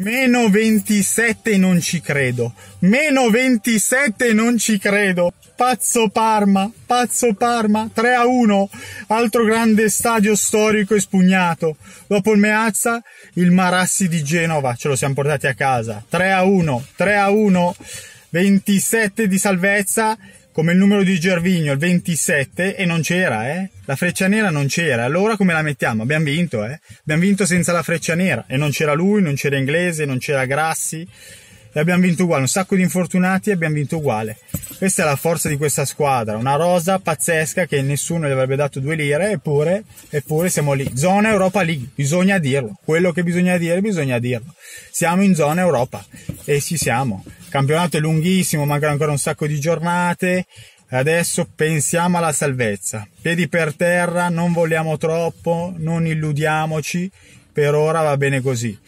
Meno 27 non ci credo. Meno 27 non ci credo. Pazzo Parma, pazzo Parma, 3 a 1. Altro grande stadio storico e spugnato. Dopo il Meazza, il Marassi di Genova, ce lo siamo portati a casa. 3 a 1, 3 a 1. 27 di salvezza come il numero di Gervigno, il 27, e non c'era, eh? La freccia nera non c'era. Allora come la mettiamo? Abbiamo vinto, eh? Abbiamo vinto senza la freccia nera. E non c'era lui, non c'era Inglese, non c'era Grassi. E abbiamo vinto uguale. Un sacco di infortunati e abbiamo vinto uguale. Questa è la forza di questa squadra. Una rosa pazzesca che nessuno gli avrebbe dato due lire, eppure, eppure siamo lì. Zona Europa League, bisogna dirlo. Quello che bisogna dire, bisogna dirlo. Siamo in zona Europa. E ci siamo campionato è lunghissimo, mancano ancora un sacco di giornate. Adesso pensiamo alla salvezza. Piedi per terra, non vogliamo troppo, non illudiamoci. Per ora va bene così.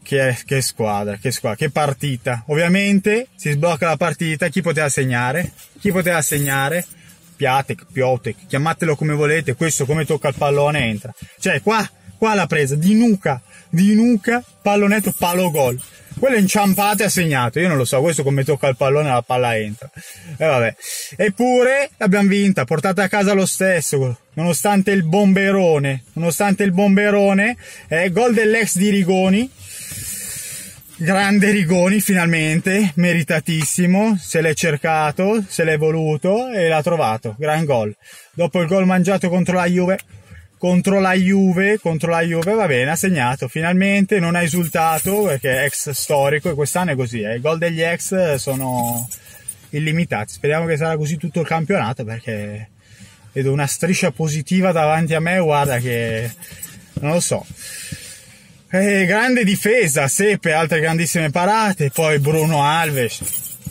Che, che, squadra, che squadra, che partita. Ovviamente si sblocca la partita. Chi poteva segnare? Chi poteva segnare? Piatek, Piotek, chiamatelo come volete. Questo come tocca il pallone entra. Cioè, qua Qua l'ha presa di nuca, di nuca, pallonetto, palo gol. Quello è inciampato e ha segnato. Io non lo so, questo come tocca il pallone la palla entra. E vabbè. Eppure l'abbiamo vinta, portata a casa lo stesso, nonostante il bomberone, nonostante il bomberone, eh, gol dell'ex di Rigoni. Grande Rigoni finalmente, meritatissimo, se l'è cercato, se l'è voluto e l'ha trovato, gran gol. Dopo il gol mangiato contro la Juve, contro la Juve, contro la Juve va bene, ha segnato finalmente, non ha esultato perché è ex storico e quest'anno è così, eh. i gol degli ex sono illimitati, speriamo che sarà così tutto il campionato perché vedo una striscia positiva davanti a me, guarda che non lo so. Eh, grande difesa, Sepe, altre grandissime parate, poi Bruno Alves,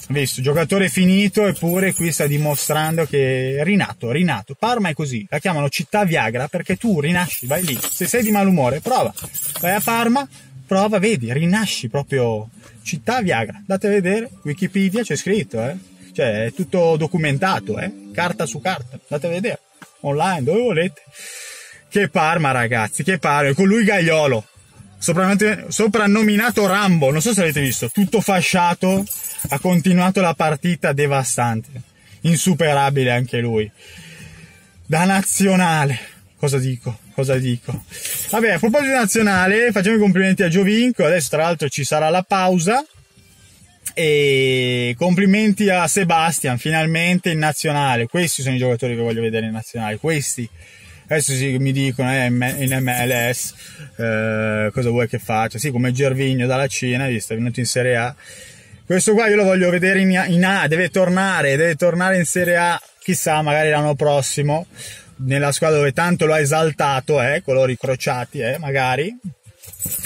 Visto, giocatore finito eppure qui sta dimostrando che è rinato, rinato. Parma è così, la chiamano città Viagra perché tu rinasci, vai lì. Se sei di malumore, prova. Vai a Parma, prova, vedi, rinasci proprio città Viagra. Andate a vedere, Wikipedia c'è scritto, eh. Cioè, è tutto documentato, eh. Carta su carta. Andate a vedere. Online, dove volete. Che Parma, ragazzi, che Parma. Con lui Gaiolo soprannominato Rambo, non so se avete visto, tutto fasciato, ha continuato la partita devastante, insuperabile anche lui. Da nazionale, cosa dico? Cosa dico? Vabbè, a proposito di nazionale, facciamo i complimenti a Giovinco, adesso tra l'altro ci sarà la pausa. E complimenti a Sebastian, finalmente in nazionale. Questi sono i giocatori che voglio vedere in nazionale, questi Adesso sì, mi dicono eh, in MLS eh, cosa vuoi che faccia. Sì, come Gervigno dalla Cina, visto, è venuto in Serie A. Questo qua io lo voglio vedere in, in A, deve tornare, deve tornare in Serie A, chissà, magari l'anno prossimo nella squadra dove tanto lo ha esaltato, eh, colori crociati, eh, magari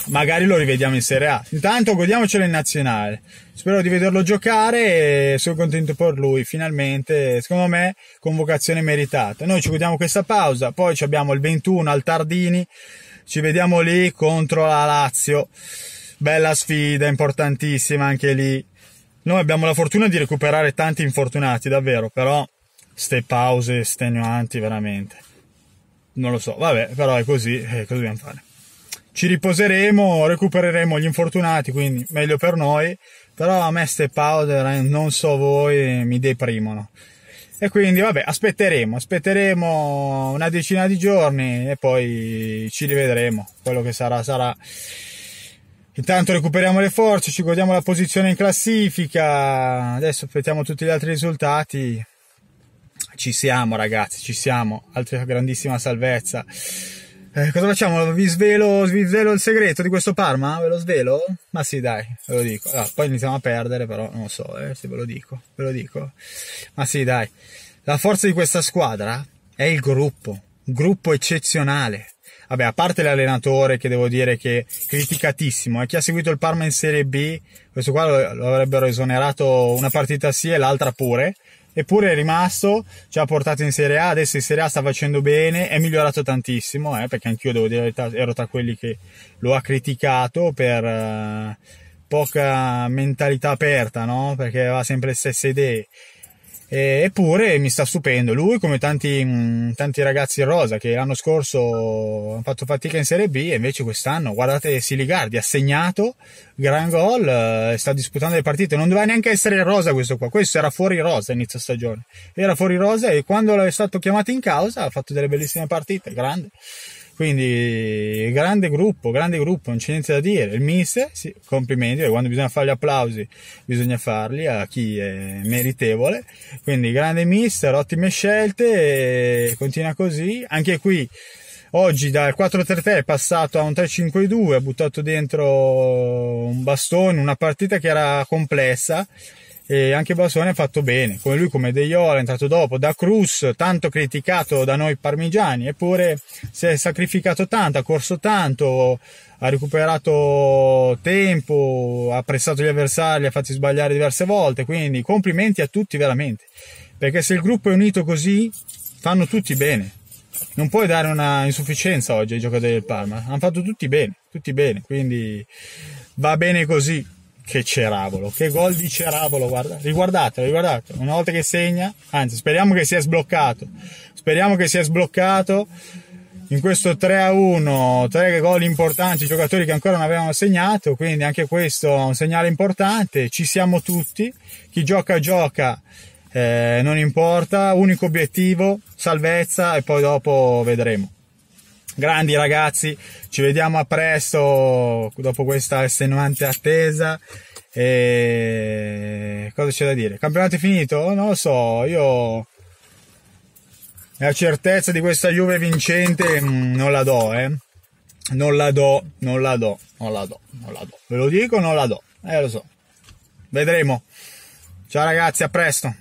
magari lo rivediamo in Serie A. Intanto godiamocelo in nazionale. Spero di vederlo giocare e sono contento per lui, finalmente, secondo me, convocazione meritata. Noi ci godiamo questa pausa, poi abbiamo il 21 al Tardini, ci vediamo lì contro la Lazio. Bella sfida, importantissima anche lì. Noi abbiamo la fortuna di recuperare tanti infortunati, davvero, però ste pause, estenuanti veramente. Non lo so, vabbè, però è così, eh, cosa dobbiamo fare? ci riposeremo, recupereremo gli infortunati, quindi meglio per noi, però a me ste powder, eh, non so voi, mi deprimono. E quindi vabbè, aspetteremo, aspetteremo una decina di giorni e poi ci rivedremo, quello che sarà sarà. Intanto recuperiamo le forze, ci godiamo la posizione in classifica, adesso aspettiamo tutti gli altri risultati. Ci siamo ragazzi, ci siamo, altra grandissima salvezza. Eh, cosa facciamo? Vi svelo, vi svelo il segreto di questo Parma? Ve lo svelo? Ma sì, dai, ve lo dico. Ah, poi iniziamo a perdere, però non lo so, eh, se ve lo dico, ve lo dico. Ma sì, dai. La forza di questa squadra è il gruppo, gruppo eccezionale. Vabbè, a parte l'allenatore che devo dire che è criticatissimo, e eh, chi ha seguito il Parma in Serie B, questo qua lo, lo avrebbero esonerato una partita sì e l'altra pure, eppure è rimasto, ci ha portato in Serie A, adesso in Serie A sta facendo bene, è migliorato tantissimo, eh, perché anch'io devo dire ero tra quelli che lo ha criticato per eh, poca mentalità aperta, no? perché aveva sempre le stesse idee eh, eppure mi sta stupendo lui come tanti, mm, tanti ragazzi in rosa che l'anno scorso hanno fatto fatica in Serie B e invece quest'anno guardate Siligardi ha segnato gran gol eh, sta disputando le partite non doveva neanche essere in rosa questo qua questo era fuori rosa inizio stagione era fuori rosa e quando è stato chiamato in causa ha fatto delle bellissime partite grande quindi grande gruppo, grande gruppo, non c'è niente da dire. Il mister, sì, complimenti, quando bisogna fare gli applausi bisogna farli a chi è meritevole. Quindi grande mister, ottime scelte, continua così. Anche qui oggi dal 4-3-3 è passato a un 3-5-2, ha buttato dentro un bastone, una partita che era complessa e anche Bassone ha fatto bene, come lui, come De Iola è entrato dopo, da Cruz, tanto criticato da noi parmigiani, eppure si è sacrificato tanto, ha corso tanto, ha recuperato tempo, ha pressato gli avversari, li ha fatti sbagliare diverse volte, quindi complimenti a tutti veramente, perché se il gruppo è unito così fanno tutti bene. Non puoi dare una insufficienza oggi ai giocatori del Parma, hanno fatto tutti bene, tutti bene, quindi va bene così che Ceravolo, che gol di Ceravolo, guarda, riguardatelo, riguardatelo, una volta che segna, anzi speriamo che sia sbloccato, speriamo che sia sbloccato in questo 3-1, a tre gol importanti, giocatori che ancora non avevano segnato, quindi anche questo è un segnale importante, ci siamo tutti, chi gioca gioca, eh, non importa, unico obiettivo, salvezza e poi dopo vedremo grandi ragazzi ci vediamo a presto dopo questa estenuante attesa e cosa c'è da dire campionato è finito? non lo so io la certezza di questa Juve vincente mm, non la do eh non la do non la do non la do non la do ve lo dico non la do eh lo so vedremo ciao ragazzi a presto